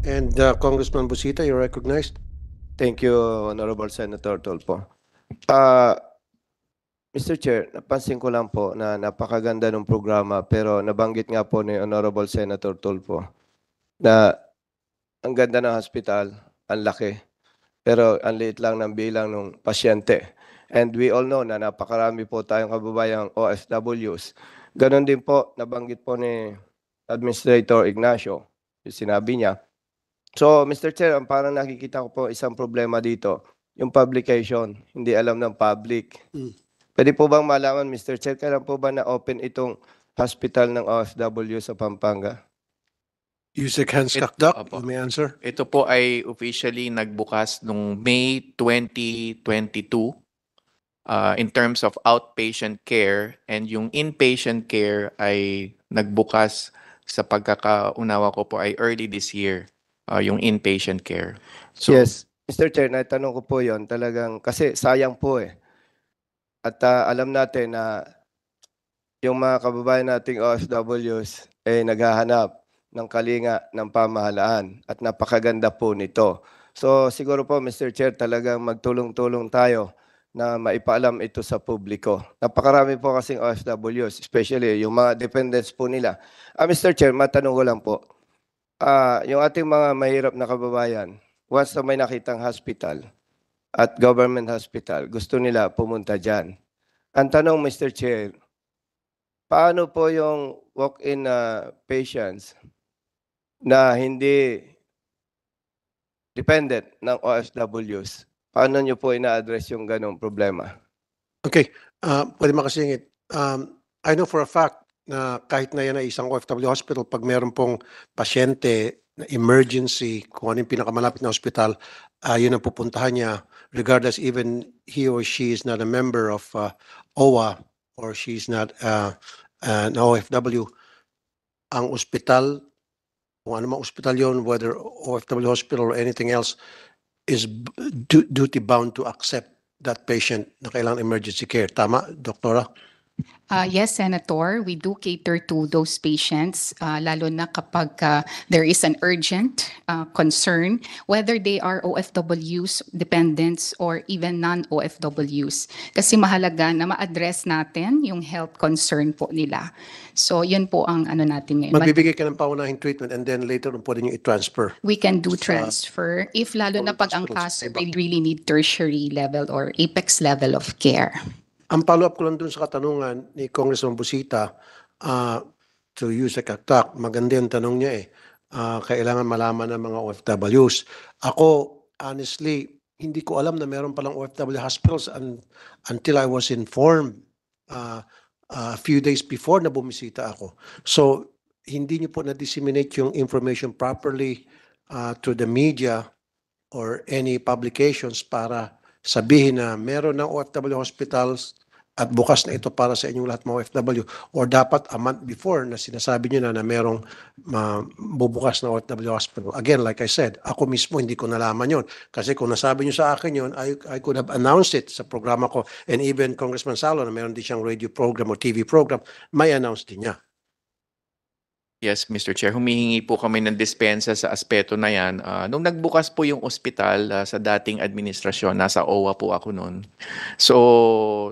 And uh, Congressman Busita, you're recognized. Thank you, Honorable Senator Tolpo. Uh, Mr. Chair, napansin ko lang po na napakaganda ng programa pero nabanggit nga po ni Honorable Senator Tolpo na ang ganda ng hospital, ang laki, pero ang liit lang ng bilang ng pasyente. And we all know na napakarami po tayong kababayang OFWs. Ganon din po, nabanggit po ni Administrator Ignacio, yung sinabi niya, So, Mr. Chair, ang parang nakikita ko po isang problema dito, yung publication, hindi alam ng public. Mm. Pwede po bang malaman, Mr. Chair, kailan po ba na-open itong hospital ng OFW sa Pampanga? Yusek Hans may answer. Ito po ay officially nagbukas nung May 2022 uh, in terms of outpatient care and yung inpatient care ay nagbukas sa pagkakaunawa ko po ay early this year uh, yung inpatient care. So, yes, Mr. Chair, natanong ko po yon talagang kasi sayang po eh. At uh, alam natin na yung mga kababayan nating OFWs eh naghahanap ng kalinga ng pamahalaan at napakaganda po nito. So siguro po Mr. Chair talagang magtulong-tulong tayo na maipaalam ito sa publiko. Napakarami po kasing OFWs, especially yung mga dependents po nila. Ah, Mr. Chair, matanong ko lang po uh, yung ating mga mahirap na kababayan, once na may nakitang hospital at government hospital, gusto nila pumunta dyan. Ang tanong, Mr. Chair, paano po yung walk-in uh, patients na hindi dependent ng OFWs? Paano nyo po ina-address yung ganong problema? Okay. Uh, pwede makasingit. Um, I know for a fact na kahit na yan ay isang OFW hospital, pag meron pong pasyente na emergency, kung ano yung pinakamalapit na hospital, uh, ah, yun ang pupuntahan niya regardless even he or she is not a member of uh, ah, OWA or she is not uh, ah, an OFW. Ang ospital, kung ano mang ospital yon, whether OFW hospital or anything else, is duty bound to accept that patient na kailangan emergency care. Tama, Doktora? Uh, yes, Senator, we do cater to those patients, uh, lalo na kapag uh, there is an urgent uh, concern, whether they are OFWs, dependents, or even non-OFWs. Kasi mahalaga na ma-address natin yung health concern po nila. So, yun po ang ano natin ngayon. Magbibigay ka ng paunahing treatment and then later on pwede nyo i-transfer. We can do transfer if lalo na pag ang kaso, they really need tertiary level or apex level of care. Ang follow-up ko lang dun sa katanungan ni Congressman Busita, uh, to use a kaktak, maganda yung tanong niya eh. Uh, kailangan malaman ng mga OFWs. Ako, honestly, hindi ko alam na meron palang OFW hospitals un- until I was informed uh, a few days before na bumisita ako. So, hindi niyo po na-disseminate yung information properly uh, to the media or any publications para sabihin na meron ng OFW hospitals at bukas na ito para sa inyong lahat mga OFW or dapat a month before na sinasabi nyo na na merong bubukas na OFW hospital. Again, like I said, ako mismo hindi ko nalaman yon kasi kung nasabi nyo sa akin yon I, I could have announced it sa programa ko and even Congressman Salo na meron din siyang radio program or TV program, may announce din niya. Yes, Mr. Chair. Humihingi po kami ng dispensa sa aspeto na yan. Ah, nung nagbukas po yung ospital ah, sa dating administrasyon, nasa OWA po ako noon. So,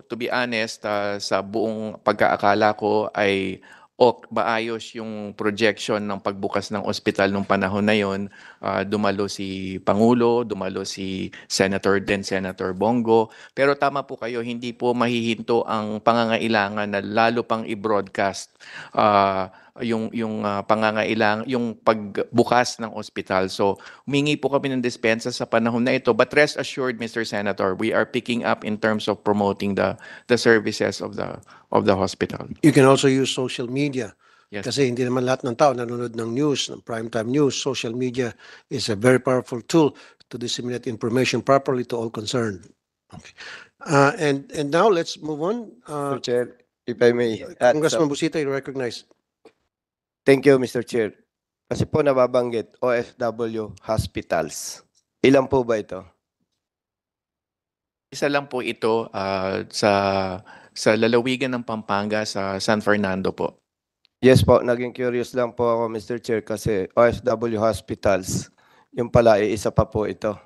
to be honest, ah, sa buong pagkaakala ko ay ok, baayos yung projection ng pagbukas ng ospital nung panahon na yon. Ah, dumalo si Pangulo, dumalo si Senator then Senator Bongo. Pero tama po kayo, hindi po mahihinto ang pangangailangan na lalo pang i-broadcast ah, yung yung uh, pangangailang yung pagbukas ng ospital. So humingi po kami ng dispensa sa panahon na ito. But rest assured Mr. Senator, we are picking up in terms of promoting the the services of the of the hospital. You can also use social media. Yes. Kasi hindi naman lahat ng tao nanonood ng news, ng primetime news. Social media is a very powerful tool to disseminate information properly to all concerned. Okay. Uh, and, and now let's move on. Uh, Chair, if I may. Uh, Congressman Busita, you recognize. Thank you, Mr. Chair. Kasi po nababanggit, OFW hospitals. Ilan po ba ito? Isa lang po ito uh, sa sa lalawigan ng Pampanga sa San Fernando po. Yes po, naging curious lang po ako Mr. Chair kasi OFW hospitals, yung pala eh, isa pa po ito.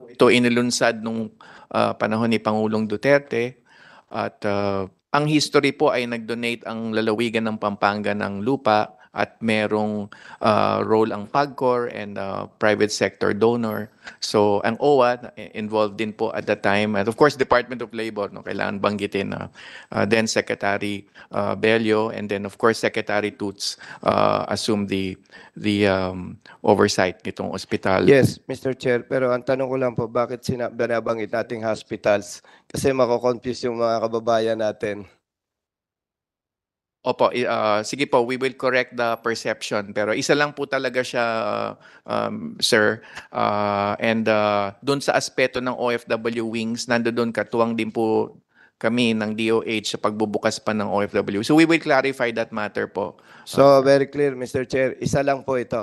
Ito inilunsad nung uh, panahon ni Pangulong Duterte at uh, ang history po ay nagdonate ang lalawigan ng Pampanga ng lupa at merong uh, role ang PAGCOR and uh, private sector donor. So ang OWA involved din po at that time and of course Department of Labor no kailangan banggitin na uh, uh, then Secretary uh, Bello and then of course Secretary Toots uh, assumed the the um, oversight nitong ospital. Yes, Mr. Chair, pero ang tanong ko lang po bakit sinabanabangit nating hospitals kasi mako-confuse yung mga kababayan natin. Opo, uh, sige po, we will correct the perception. Pero isa lang po talaga siya, um, sir. Uh, and uh, ah, doon sa aspeto ng OFW wings, nandoon katuwang din po kami ng DOH sa pagbubukas pa ng OFW. So we will clarify that matter po. So uh, very clear, Mr. Chair. Isa lang po ito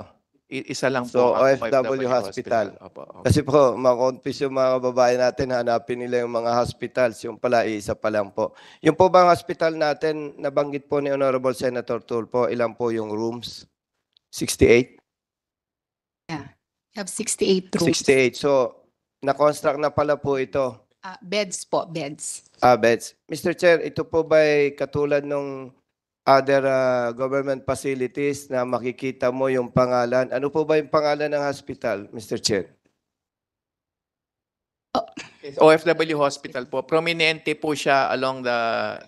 isa lang So, po. ang OFW hospital. Opo, opo. Kasi po, makonfuse yung mga kababayan natin, hanapin nila yung mga hospitals. Yung pala, isa pa lang po. Yung po bang hospital natin, nabanggit po ni Honorable Senator Tulpo, ilan po yung rooms? 68? We have 68 rooms. 68. So, na-construct na pala po ito. Ah, beds po, beds. Ah, beds. Mr. Chair, ito po ba'y katulad nung other uh, government facilities na makikita mo yung pangalan. Ano po ba yung pangalan ng hospital, Mr. Chen? OFW Hospital po. Prominente po siya along the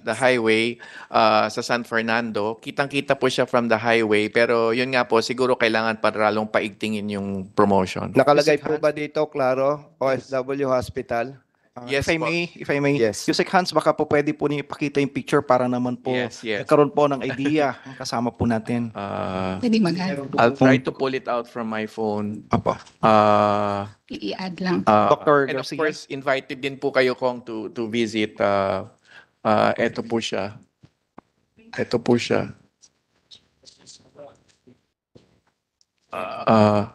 the highway uh, sa San Fernando. Kitang-kita po siya from the highway pero yun nga po siguro kailangan paralong paigtingin yung promotion. Nakalagay po ba dito Claro, OFW Hospital? Uh, yes, if I may, if I may, yes. Yusek Hans, baka po pwede po niyo ipakita yung picture para naman po yes, yes. nagkaroon po ng idea kasama po natin. Uh, pwede mag I'll try to pull it out from my phone. Apa. Uh, I-add lang. Uh, Dr. And Garcia. of course, invited din po kayo kong to, to visit. Uh, uh, eto po siya. Eto po siya. Uh,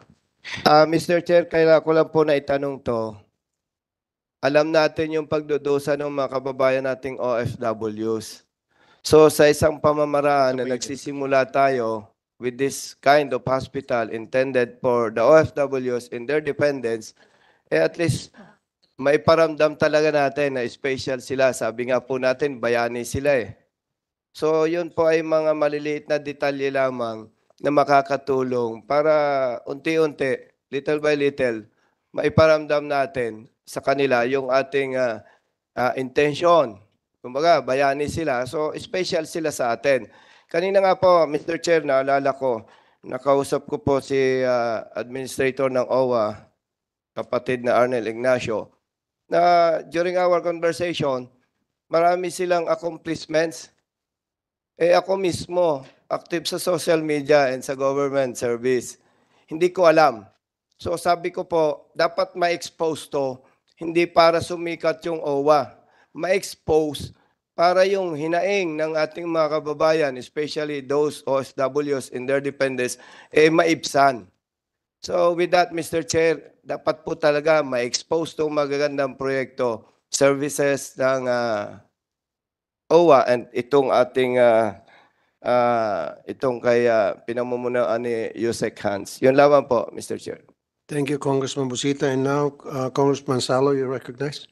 uh, Mr. Chair, kailangan ko lang po na itanong to alam natin yung pagdudusa ng mga kababayan nating OFWs. So sa isang pamamaraan na nagsisimula tayo with this kind of hospital intended for the OFWs and their dependents, eh at least may paramdam talaga natin na special sila. Sabi nga po natin, bayani sila eh. So yun po ay mga maliliit na detalye lamang na makakatulong para unti-unti, little by little, maiparamdam natin sa kanila yung ating uh, ah, uh, ah, intention. Kumbaga, bayani sila. So, special sila sa atin. Kanina nga po, Mr. Chair, naalala ko, nakausap ko po si uh, Administrator ng OWA, kapatid na Arnel Ignacio, na during our conversation, marami silang accomplishments. Eh ako mismo, active sa social media and sa government service. Hindi ko alam So sabi ko po, dapat ma-expose to, hindi para sumikat yung OWA. Ma-expose para yung hinaing ng ating mga kababayan, especially those OSWs in their dependents, eh maibsan. So with that, Mr. Chair, dapat po talaga ma-expose tong magagandang proyekto, services ng uh, ah, OWA and itong ating uh, uh, itong kay uh, pinamumunuan ni Yusek Hans. Yun lamang po, Mr. Chair. Thank you, Congressman Busita. And now, uh, Congressman Salo, you're recognized.